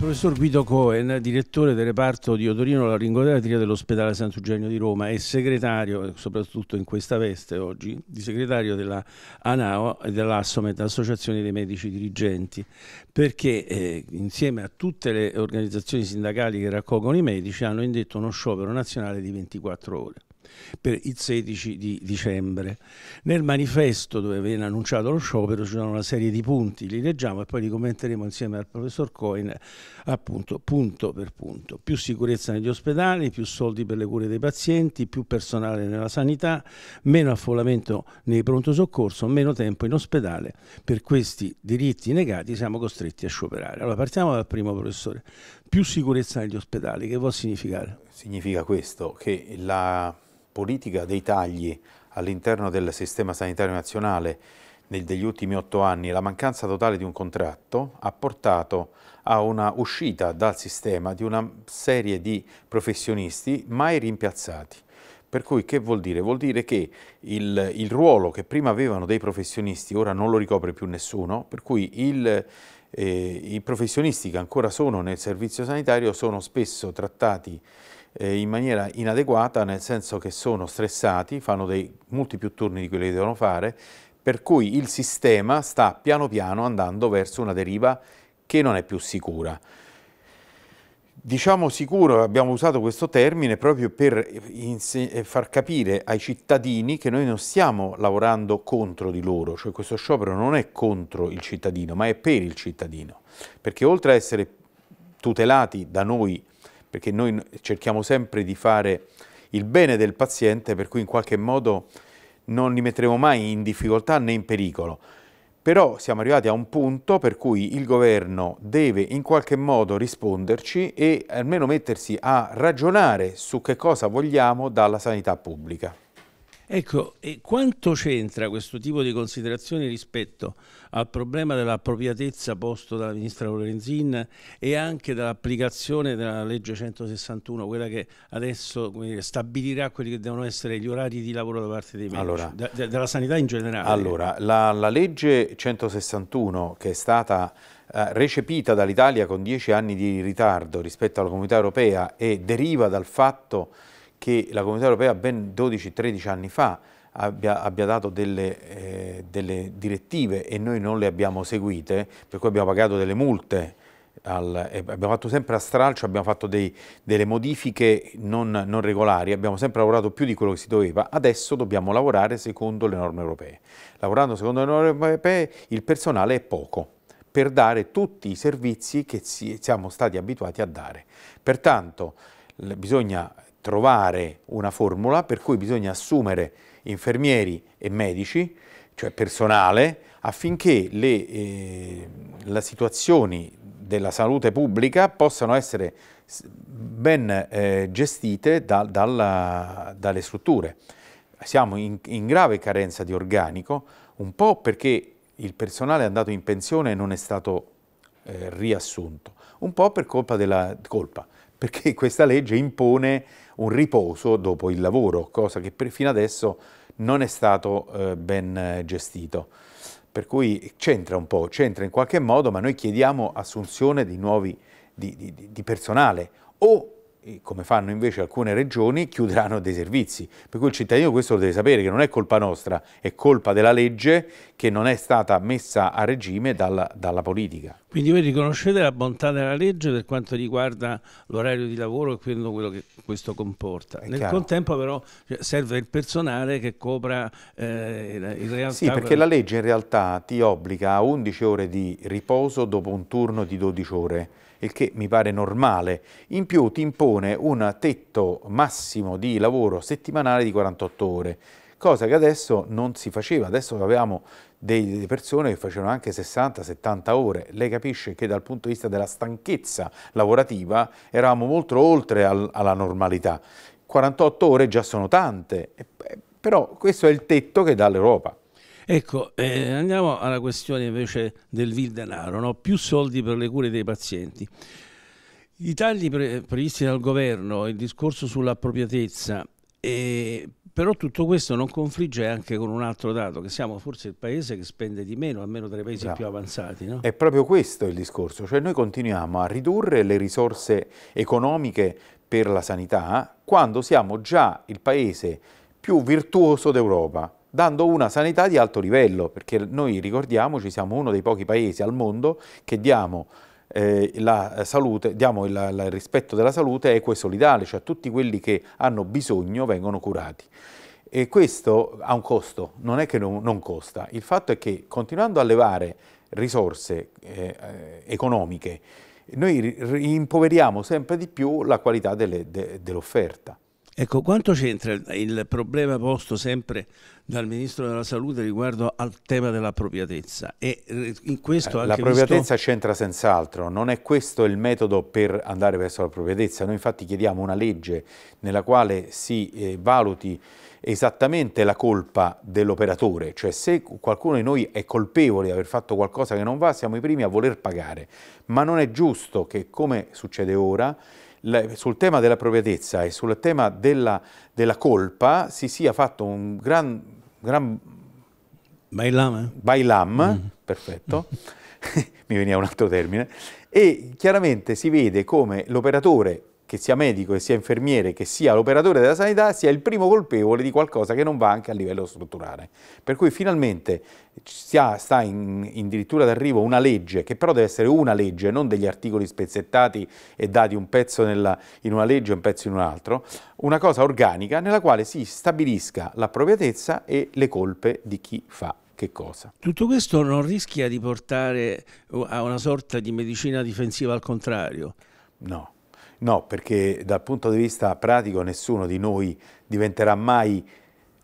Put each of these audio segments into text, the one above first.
il professor Guido Cohen, direttore del reparto di Otorino Laringoterapia dell'ospedale Sant'Eugenio di Roma e segretario, soprattutto in questa veste oggi, di segretario della ANAO e dell'Assomet, Associazione dei Medici Dirigenti, perché eh, insieme a tutte le organizzazioni sindacali che raccolgono i medici hanno indetto uno sciopero nazionale di 24 ore per il 16 di dicembre. Nel manifesto dove viene annunciato lo sciopero ci sono una serie di punti, li leggiamo e poi li commenteremo insieme al professor Cohen appunto punto per punto. Più sicurezza negli ospedali, più soldi per le cure dei pazienti, più personale nella sanità, meno affollamento nei pronto soccorso, meno tempo in ospedale. Per questi diritti negati siamo costretti a scioperare. Allora partiamo dal primo professore. Più sicurezza negli ospedali, che vuol significare? Significa questo, che la politica dei tagli all'interno del sistema sanitario nazionale negli ultimi otto anni, la mancanza totale di un contratto ha portato a una uscita dal sistema di una serie di professionisti mai rimpiazzati. Per cui che vuol dire? Vuol dire che il, il, ruolo che prima avevano dei professionisti ora non lo ricopre più nessuno, per cui il, eh, i professionisti che ancora sono nel servizio sanitario sono spesso trattati eh, in maniera inadeguata, nel senso che sono stressati, fanno dei molti più turni di quelli che devono fare, per cui il sistema sta piano piano andando verso una deriva che non è più sicura. Diciamo sicuro, abbiamo usato questo termine proprio per eh, far capire ai cittadini che noi non stiamo lavorando contro di loro, cioè questo sciopero non è contro il cittadino, ma è per il cittadino, perché oltre a essere tutelati da noi perché noi cerchiamo sempre di fare il bene del paziente, per cui in qualche modo non li metteremo mai in difficoltà né in pericolo. Però siamo arrivati a un punto per cui il governo deve in qualche modo risponderci e almeno mettersi a ragionare su che cosa vogliamo dalla sanità pubblica. Ecco, e quanto c'entra questo tipo di considerazioni rispetto al problema dell'appropriatezza posto dalla ministra Lorenzin e anche dall'applicazione della legge 161, quella che adesso dire, stabilirà quelli che devono essere gli orari di lavoro da parte dei medici, allora, da, da, della sanità in generale? Allora, la, la legge 161 che è stata eh, recepita dall'Italia con dieci anni di ritardo rispetto alla comunità europea e deriva dal fatto che che la Comunità Europea ben 12-13 anni fa abbia, abbia dato delle, eh, delle, direttive e noi non le abbiamo seguite, per cui abbiamo pagato delle multe, al, eh, abbiamo fatto sempre a stralcio, abbiamo fatto dei, delle modifiche non, non, regolari, abbiamo sempre lavorato più di quello che si doveva, adesso dobbiamo lavorare secondo le norme europee. Lavorando secondo le norme europee il personale è poco per dare tutti i servizi che si, siamo stati abituati a dare. Pertanto bisogna trovare una formula per cui bisogna assumere infermieri e medici, cioè personale, affinché le, eh, situazioni della salute pubblica possano essere ben eh, gestite da, dalla, dalle strutture. Siamo in, in grave carenza di organico, un po' perché il personale è andato in pensione e non è stato eh, riassunto, un po' per colpa della colpa, perché questa legge impone un riposo dopo il lavoro, cosa che per, fino adesso non è stato eh, ben eh, gestito. Per cui c'entra un po', c'entra in qualche modo, ma noi chiediamo assunzione di nuovi di, di, di personale o come fanno invece alcune regioni, chiuderanno dei servizi. Per cui il cittadino questo lo deve sapere, che non è colpa nostra, è colpa della legge che non è stata messa a regime dalla, dalla politica. Quindi voi riconoscete la bontà della legge per quanto riguarda l'orario di lavoro e quello che questo comporta. È Nel chiaro. contempo però cioè, serve il personale che copra eh, in realtà... Sì, perché la legge in realtà ti obbliga a 11 ore di riposo dopo un turno di 12 ore il che mi pare normale. In più ti impone un tetto massimo di lavoro settimanale di 48 ore, cosa che adesso non si faceva, adesso avevamo delle persone che facevano anche 60-70 ore. Lei capisce che dal punto di vista della stanchezza lavorativa eravamo molto oltre al, alla normalità. 48 ore già sono tante, eh, però questo è il tetto che dà l'Europa. Ecco, eh, andiamo alla questione invece del vil denaro, no? più soldi per le cure dei pazienti. I tagli pre previsti dal governo, il discorso sull'appropriatezza, eh, però tutto questo non confligge anche con un altro dato, che siamo forse il paese che spende di meno, almeno tra i paesi Bravo. più avanzati. No? È proprio questo il discorso, cioè noi continuiamo a ridurre le risorse economiche per la sanità quando siamo già il paese più virtuoso d'Europa dando una sanità di alto livello, perché noi ricordiamoci siamo uno dei pochi paesi al mondo che diamo eh, la salute, diamo il, il, rispetto della salute equo e solidale, cioè tutti quelli che hanno bisogno vengono curati. E questo ha un costo, non è che non, non costa. Il fatto è che continuando a levare risorse eh, economiche, noi improveriamo sempre di più la qualità dell'offerta. Ecco, quanto c'entra il problema posto sempre dal Ministro della Salute riguardo al tema dell'appropriatezza? E eh, in questo eh, L'appropriatezza visto... c'entra senz'altro, non è questo il metodo per andare verso l'appropriatezza. Noi infatti chiediamo una legge nella quale si eh, valuti esattamente la colpa dell'operatore, cioè se qualcuno di noi è colpevole di aver fatto qualcosa che non va, siamo i primi a voler pagare, ma non è giusto che come succede ora sul tema dell'appropriatezza e sul tema della, della, colpa si sia fatto un gran... gran bailam. Eh? Bailam, mm. perfetto. mi veniva un altro termine, e chiaramente si vede come l'operatore che sia medico, che sia infermiere, che sia l'operatore della sanità, sia il primo colpevole di qualcosa che non va anche a livello strutturale. Per cui finalmente sta, sta in, dirittura d'arrivo una legge, che però deve essere una legge, non degli articoli spezzettati e dati un pezzo nella, in una legge e un pezzo in un altro, una cosa organica nella quale si stabilisca l'appropriatezza e le colpe di chi fa Che cosa? tutto questo non rischia di portare a una sorta di medicina difensiva al contrario? No. No, perché dal punto di vista pratico nessuno di noi diventerà mai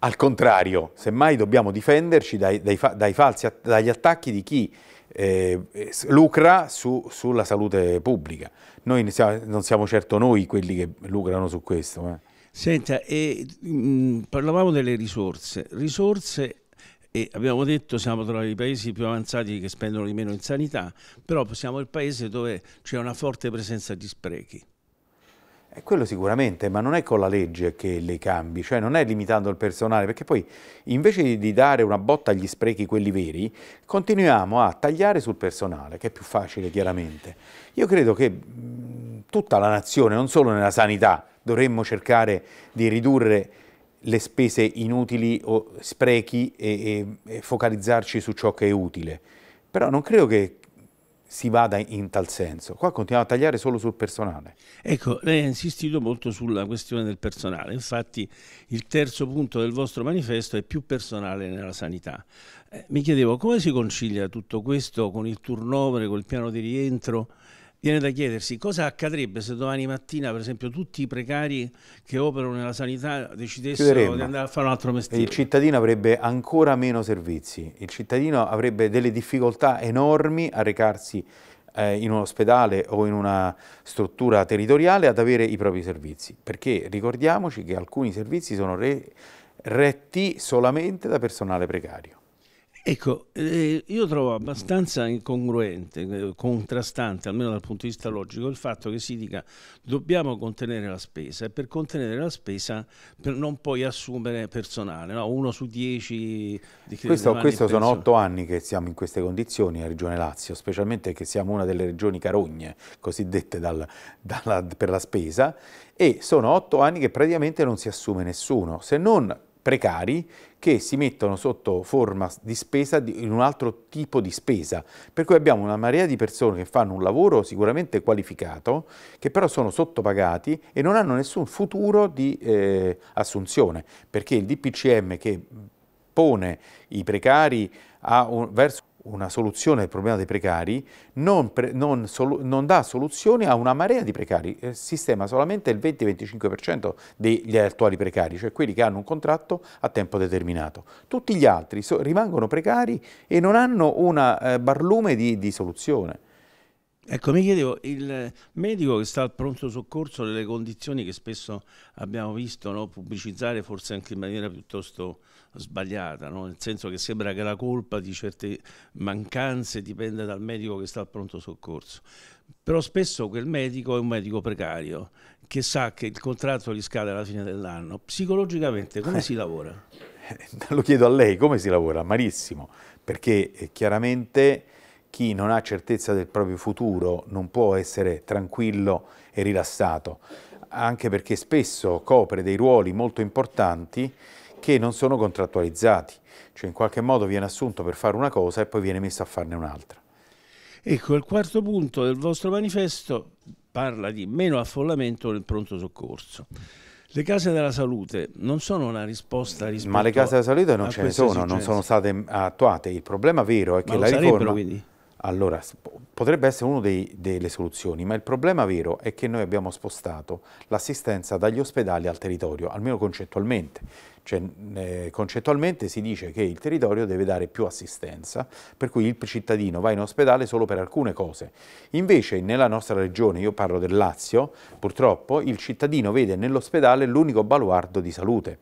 al contrario, semmai dobbiamo difenderci dai, dai, dai falsi, dagli attacchi di chi eh, lucra su, sulla salute pubblica. Noi ne siamo, non siamo certo noi quelli che lucrano su questo. Eh. Senta, e, mh, mm, parlavamo delle risorse. Risorse, e abbiamo detto, siamo tra i paesi più avanzati che spendono di meno in sanità, però siamo il paese dove c'è una forte presenza di sprechi. E quello sicuramente, ma non è con la legge che le cambi, cioè non è limitando il personale, perché poi invece di dare una botta agli sprechi quelli veri, continuiamo a tagliare sul personale, che è più facile chiaramente. Io credo che tutta la nazione, non solo nella sanità, dovremmo cercare di ridurre le spese inutili o sprechi e, e, e focalizzarci su ciò che è utile. Però non credo che si vada in tal senso. Qua continuiamo a tagliare solo sul personale. Ecco, lei ha insistito molto sulla questione del personale, infatti il terzo punto del vostro manifesto è più personale nella sanità. Eh, mi chiedevo come si concilia tutto questo con il turnover, col piano di rientro? Viene da chiedersi cosa accadrebbe se domani mattina, per esempio, tutti i precari che operano nella sanità decidessero Chiuderemmo. di andare a fare un altro mestiere. Il cittadino avrebbe ancora meno servizi, il cittadino avrebbe delle difficoltà enormi a recarsi eh, in un ospedale o in una struttura territoriale ad avere i propri servizi, perché ricordiamoci che alcuni servizi sono re retti solamente da personale precario. Ecco, eh, io trovo abbastanza incongruente, eh, contrastante, almeno dal punto di vista logico, il fatto che si dica dobbiamo contenere la spesa e per contenere la spesa per non poi assumere personale, no? uno su dieci. Di questo, questo sono otto anni che siamo in queste condizioni a Regione Lazio, specialmente che siamo una delle regioni carogne, cosiddette dal, dalla, per la spesa, e sono otto anni che praticamente non si assume nessuno, se non precari che si mettono sotto forma di spesa di, in un altro tipo di spesa. Per cui abbiamo una marea di persone che fanno un lavoro sicuramente qualificato, che però sono sottopagati e non hanno nessun futuro di eh, assunzione, perché il DPCM che pone i precari a un, verso una soluzione al problema dei precari non, pre, non, sol, non dà soluzione a una marea di precari, eh, sistema solamente il 20-25% degli attuali precari, cioè quelli che hanno un contratto a tempo determinato. Tutti gli altri so, rimangono precari e non hanno un eh, barlume di, di soluzione. Ecco, mi chiedevo, il medico che sta al pronto soccorso, nelle condizioni che spesso abbiamo visto no, pubblicizzare forse anche in maniera piuttosto sbagliata, no? nel senso che sembra che la colpa di certe mancanze dipenda dal medico che sta al pronto soccorso, però spesso quel medico è un medico precario che sa che il contratto gli scade alla fine dell'anno. Psicologicamente come eh. si lavora? Eh, lo chiedo a lei, come si lavora? Malissimo, perché eh, chiaramente chi non ha certezza del proprio futuro non può essere tranquillo e rilassato, anche perché spesso copre dei ruoli molto importanti che non sono contrattualizzati, cioè in qualche modo viene assunto per fare una cosa e poi viene messo a farne un'altra. Ecco, il quarto punto del vostro manifesto parla di meno affollamento nel pronto soccorso. Le case della salute non sono una risposta rispetto Ma le case della salute non ce ne sono, esigenze. non sono state attuate. Il problema vero è Ma che la riforma... Quindi? Allora, potrebbe essere una delle soluzioni, ma il problema vero è che noi abbiamo spostato l'assistenza dagli ospedali al territorio, almeno concettualmente. Cioè, eh, concettualmente si dice che il territorio deve dare più assistenza, per cui il cittadino va in ospedale solo per alcune cose. Invece nella nostra regione, io parlo del Lazio, purtroppo il cittadino vede nell'ospedale l'unico baluardo di salute.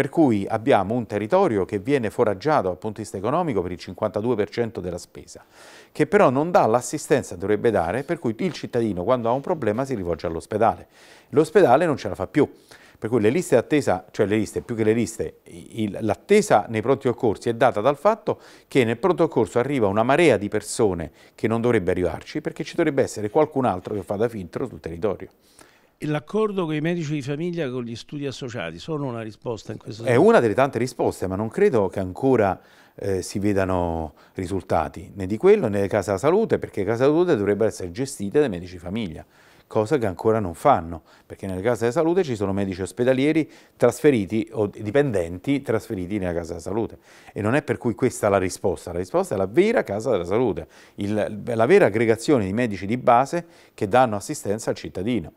Per cui abbiamo un territorio che viene foraggiato dal punto di vista economico per il 52% della spesa, che però non dà l'assistenza che dovrebbe dare, per cui il cittadino quando ha un problema si rivolge all'ospedale. L'ospedale non ce la fa più. Per cui le liste d'attesa, cioè le liste, più che le liste, l'attesa nei pronti occorsi è data dal fatto che nel pronto occorso arriva una marea di persone che non dovrebbe arrivarci perché ci dovrebbe essere qualcun altro che fa da filtro sul territorio. L'accordo con i medici di famiglia e con gli studi associati sono una risposta in questo senso? È una delle tante risposte, ma non credo che ancora eh, si vedano risultati né di quello né delle case Casa Salute, perché le case Casa Salute dovrebbero essere gestite dai medici di famiglia cosa che ancora non fanno, perché nelle case di salute ci sono medici ospedalieri trasferiti o dipendenti trasferiti nella casa della salute e non è per cui questa la risposta, la risposta è la vera casa della salute, il, la vera aggregazione di medici di base che danno assistenza al cittadino.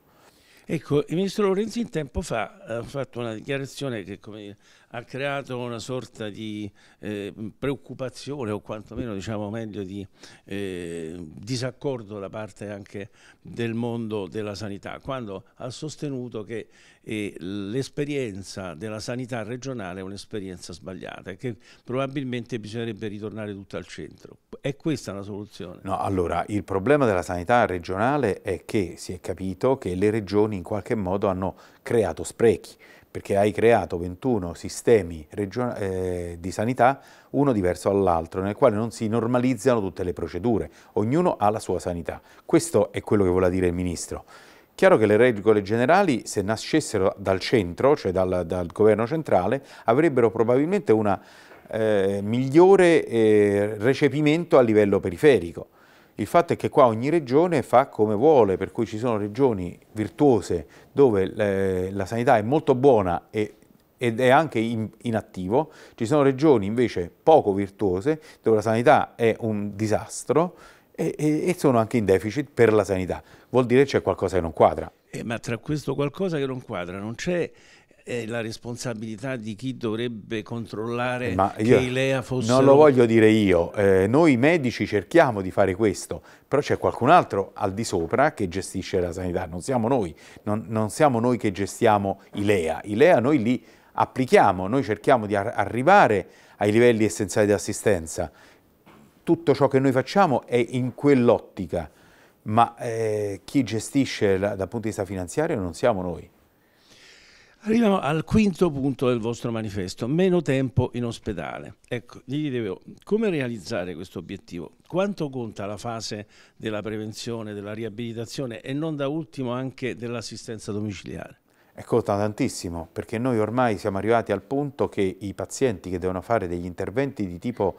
Ecco, il ministro Lorenzi tempo fa eh, ha fatto una dichiarazione che come dire, ha creato una sorta di eh, preoccupazione o quantomeno diciamo meglio di eh, disaccordo da parte anche del mondo della sanità, quando ha sostenuto che eh, l'esperienza della sanità regionale è un'esperienza sbagliata e che probabilmente bisognerebbe ritornare tutto al centro. È questa la soluzione? No, allora il problema della sanità regionale è che si è capito che le regioni in qualche modo hanno creato sprechi, perché hai creato 21 sistemi eh, di sanità, uno diverso dall'altro, nel quale non si normalizzano tutte le procedure, ognuno ha la sua sanità. Questo è quello che vuole dire il Ministro. Chiaro che le regole generali, se nascessero dal centro, cioè dal, dal governo centrale, avrebbero probabilmente un eh, migliore eh, recepimento a livello periferico. Il fatto è che qua ogni regione fa come vuole, per cui ci sono regioni virtuose dove eh, la sanità è molto buona e, ed è anche in, in, attivo, ci sono regioni invece poco virtuose dove la sanità è un disastro e, e, e sono anche in deficit per la sanità. Vuol dire che c'è qualcosa che non quadra. Eh, ma tra questo qualcosa che non quadra non c'è è la responsabilità di chi dovrebbe controllare che i LEA fossero... Non lo voglio dire io, eh, noi medici cerchiamo di fare questo, però c'è qualcun altro al di sopra che gestisce la sanità, non siamo noi, non, non siamo noi che gestiamo i LEA, i LEA noi li applichiamo, noi cerchiamo di ar arrivare ai livelli essenziali di assistenza, tutto ciò che noi facciamo è in quell'ottica, ma eh, chi gestisce la, dal punto di vista finanziario non siamo noi. Arriviamo al quinto punto del vostro manifesto, meno tempo in ospedale. Ecco, gli chiedevo come realizzare questo obiettivo? Quanto conta la fase della prevenzione, della riabilitazione e non da ultimo anche dell'assistenza domiciliare? E conta tantissimo, perché noi ormai siamo arrivati al punto che i pazienti che devono fare degli interventi di tipo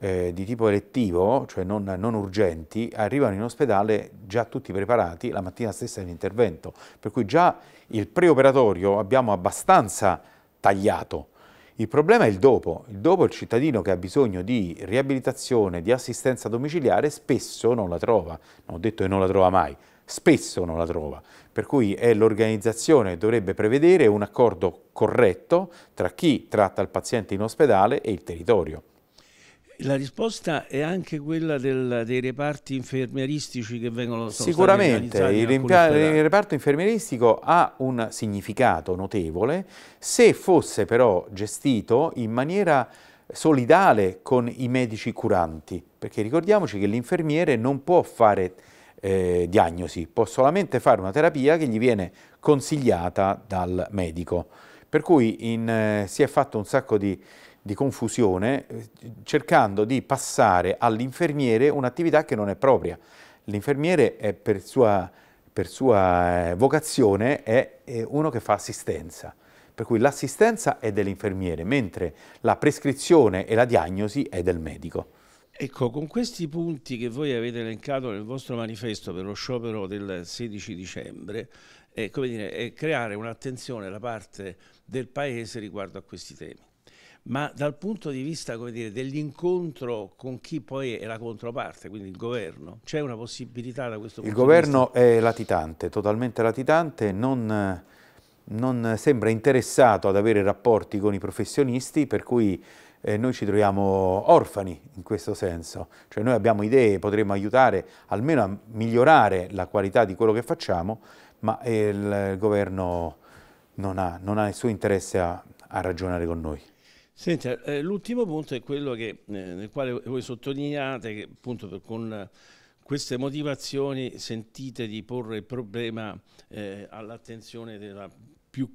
eh, di tipo elettivo, cioè non, non, urgenti, arrivano in ospedale già tutti preparati la mattina stessa dell'intervento, per cui già il preoperatorio abbiamo abbastanza tagliato. Il problema è il dopo, il dopo il cittadino che ha bisogno di riabilitazione, di assistenza domiciliare, spesso non la trova, non ho detto che non la trova mai, spesso non la trova, per cui è l'organizzazione che dovrebbe prevedere un accordo corretto tra chi tratta il paziente in ospedale e il territorio. La risposta è anche quella del, dei reparti infermieristici che vengono Sicuramente, il, il reparto infermieristico ha un significato notevole se fosse però gestito in maniera solidale con i medici curanti, perché ricordiamoci che l'infermiere non può fare eh, diagnosi, può solamente fare una terapia che gli viene consigliata dal medico. Per cui in, eh, si è fatto un sacco di di confusione eh, cercando di passare all'infermiere un'attività che non è propria. L'infermiere per sua, per sua eh, vocazione è uno che fa assistenza, per cui l'assistenza è dell'infermiere, mentre la prescrizione e la diagnosi è del medico. Ecco, con questi punti che voi avete elencato nel vostro manifesto per lo sciopero del 16 dicembre, è, dire, è creare un'attenzione da parte del Paese riguardo a questi temi ma dal punto di vista dire, dell'incontro con chi poi è la controparte, quindi il governo, c'è una possibilità da questo punto il di vista? Il governo è latitante, totalmente latitante, non, non, sembra interessato ad avere rapporti con i professionisti, per cui eh, noi ci troviamo orfani in questo senso, cioè noi abbiamo idee, potremmo aiutare almeno a migliorare la qualità di quello che facciamo, ma il, eh, il governo non ha, non ha nessun interesse a, a ragionare con noi. Senti, eh, l'ultimo punto è quello che, eh, nel quale voi sottolineate che appunto per, con eh, queste motivazioni sentite di porre il problema eh, all'attenzione della più,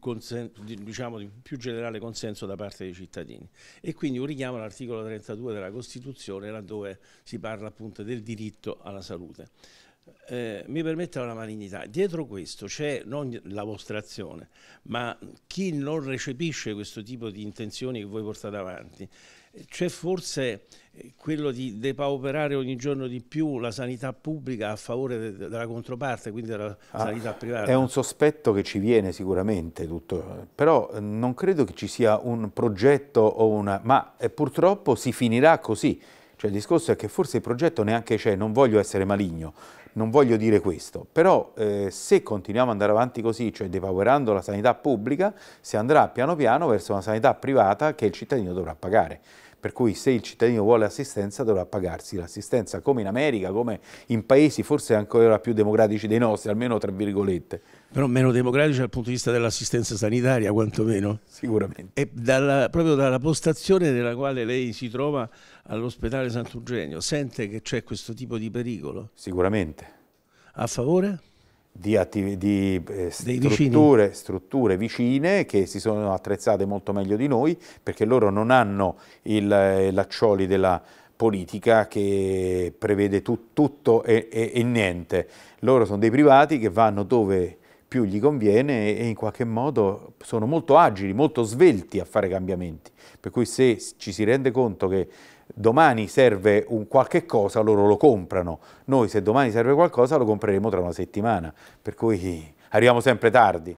diciamo, di più generale consenso da parte dei cittadini e quindi un richiamo all'articolo 32 della Costituzione laddove si parla appunto del diritto alla salute. Eh, mi permetta una malignità, dietro questo c'è non la vostra azione, ma chi non recepisce questo tipo di intenzioni che voi portate avanti, c'è forse eh, quello di depauperare ogni giorno di più la sanità pubblica a favore de della controparte, quindi della ah, sanità privata? È un sospetto che ci viene sicuramente tutto, però eh, non credo che ci sia un progetto o una... ma eh, purtroppo si finirà così. Cioè il discorso è che forse il progetto neanche c'è, non voglio essere maligno, non voglio dire questo, però eh, se continuiamo ad andare avanti così, cioè depauperando la sanità pubblica, si andrà piano piano verso una sanità privata che il cittadino dovrà pagare. Per cui se il cittadino vuole assistenza dovrà pagarsi l'assistenza, come in America, come in paesi forse ancora più democratici dei nostri, almeno tra virgolette però meno democratici dal punto di vista dell'assistenza sanitaria, quantomeno. Sicuramente. E dalla, proprio dalla postazione nella quale lei si trova all'ospedale Sant'Eugenio, sente che c'è questo tipo di pericolo? Sicuramente. A favore? Di, di eh, strutture, strutture, vicine che si sono attrezzate molto meglio di noi perché loro non hanno il, eh, l'accioli della politica che prevede tu, tutto e, e, e niente. Loro sono dei privati che vanno dove più gli conviene e in qualche modo sono molto agili, molto svelti a fare cambiamenti. Per cui se ci si rende conto che domani serve un qualche cosa, loro lo comprano. Noi se domani serve qualcosa lo compreremo tra una settimana, per cui arriviamo sempre tardi.